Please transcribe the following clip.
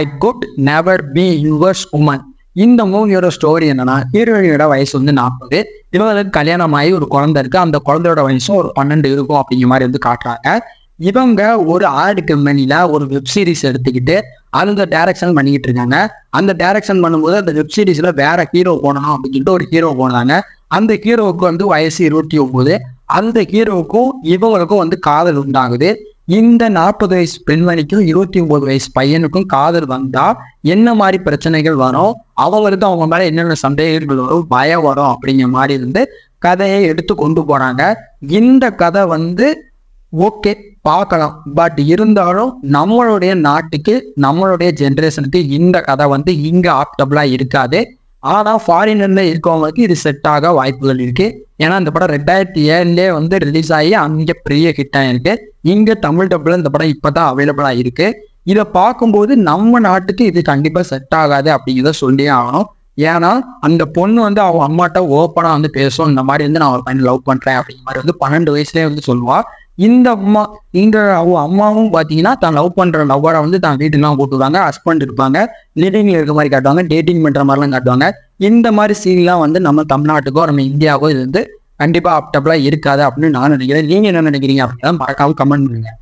I could never be yours woman இந்த மூவியோட story என்னன்னா ஹீரோயினோட வயசு வந்து நாற்பது இவங்களுக்கு கல்யாணம் ஆகி ஒரு குழந்தை இருக்கு அந்த குழந்தையோட வயசும் ஒரு பன்னெண்டு இருக்கும் அப்படிங்கிற மாதிரி வந்து காட்டுறாங்க இவங்க ஒரு ஆடு கம்பெனியில ஒரு வெப்சீரிஸ் எடுத்துக்கிட்டு அந்த டைரக்ஷன் பண்ணிக்கிட்டு இருக்காங்க அந்த டைரக்ஷன் பண்ணும்போது அந்த வெப்சீரிஸ்ல வேற ஹீரோ போடணும் அப்படின்னு சொல்லிட்டு ஒரு ஹீரோ போனாங்க அந்த ஹீரோவுக்கு வந்து வயசு இருபத்தி ஒன்பது அந்த ஹீரோவுக்கும் இவங்களுக்கும் வந்து காதல் உண்டாகுது இந்த நாற்பது வயசு பெண்மணிக்கும் இருபத்தி ஒன்பது வயசு பையனுக்கும் காதல் வந்தா என்ன மாதிரி பிரச்சனைகள் வரும் அவங்களுக்கு அவங்க மேல என்னென்ன சந்தேகங்கள் வரும் பயம் வரும் அப்படிங்கிற மாதிரி இருந்து கதையை எடுத்து கொண்டு போறாங்க இந்த கதை வந்து ஓகே பார்க்கலாம் பட் இருந்தாலும் நம்மளுடைய நாட்டுக்கு நம்மளுடைய ஜென்ரேஷனுக்கு இந்த கதை வந்து இங்க ஆப்டபிளா இருக்காது ஆனால் ஃபாரினரில் இருக்கவங்களுக்கு இது செட் ஆக வாய்ப்புகள் இருக்குது ஏன்னா இந்த படம் ரெண்டாயிரத்தி ஏழுலே வந்து ரிலீஸ் ஆகி அங்கே பெரிய ஹிட்டாக இருக்குது இங்கே தமிழ் டப்பில் இந்த படம் இப்போ தான் அவைலபிளாக இருக்குது இதை பார்க்கும்போது நம்ம நாட்டுக்கு இது கண்டிப்பாக செட் ஆகாது அப்படிங்கிறத சொல்லியே ஆகணும் ஏன்னா அந்த பொண்ணு வந்து அவங்க அம்மாட்ட ஓப்பனாக வந்து பேசும் இந்த மாதிரி வந்து நான் ஒரு பையன் லவ் பண்ணுறேன் அப்படிங்கிற மாதிரி வந்து பன்னெண்டு வயசுலேயே வந்து சொல்லுவாள் இந்த அம்மா இந்த அம்மாவும் பார்த்தீங்கன்னா தான் லவ் பண்ற லவ்வரை வந்து தான் வீட்டுலாம் கூட்டுவாங்க ஹஸ்பண்ட் இருப்பாங்க லிட்டிங்ல இருக்க மாதிரி காட்டுவாங்க டேட்டிங் பண்ற மாதிரிலாம் காட்டுவாங்க இந்த மாதிரி சீன்லாம் வந்து நம்ம தமிழ்நாட்டுக்கோ நம்ம இந்தியாவோ இது வந்து கண்டிப்பாக அப்டபிளாக இருக்காது அப்படின்னு நான் நினைக்கிறேன் நீங்கள் என்ன நினைக்கிறீங்க அப்படின்னா மறக்காமல் கமெண்ட் பண்ணுங்க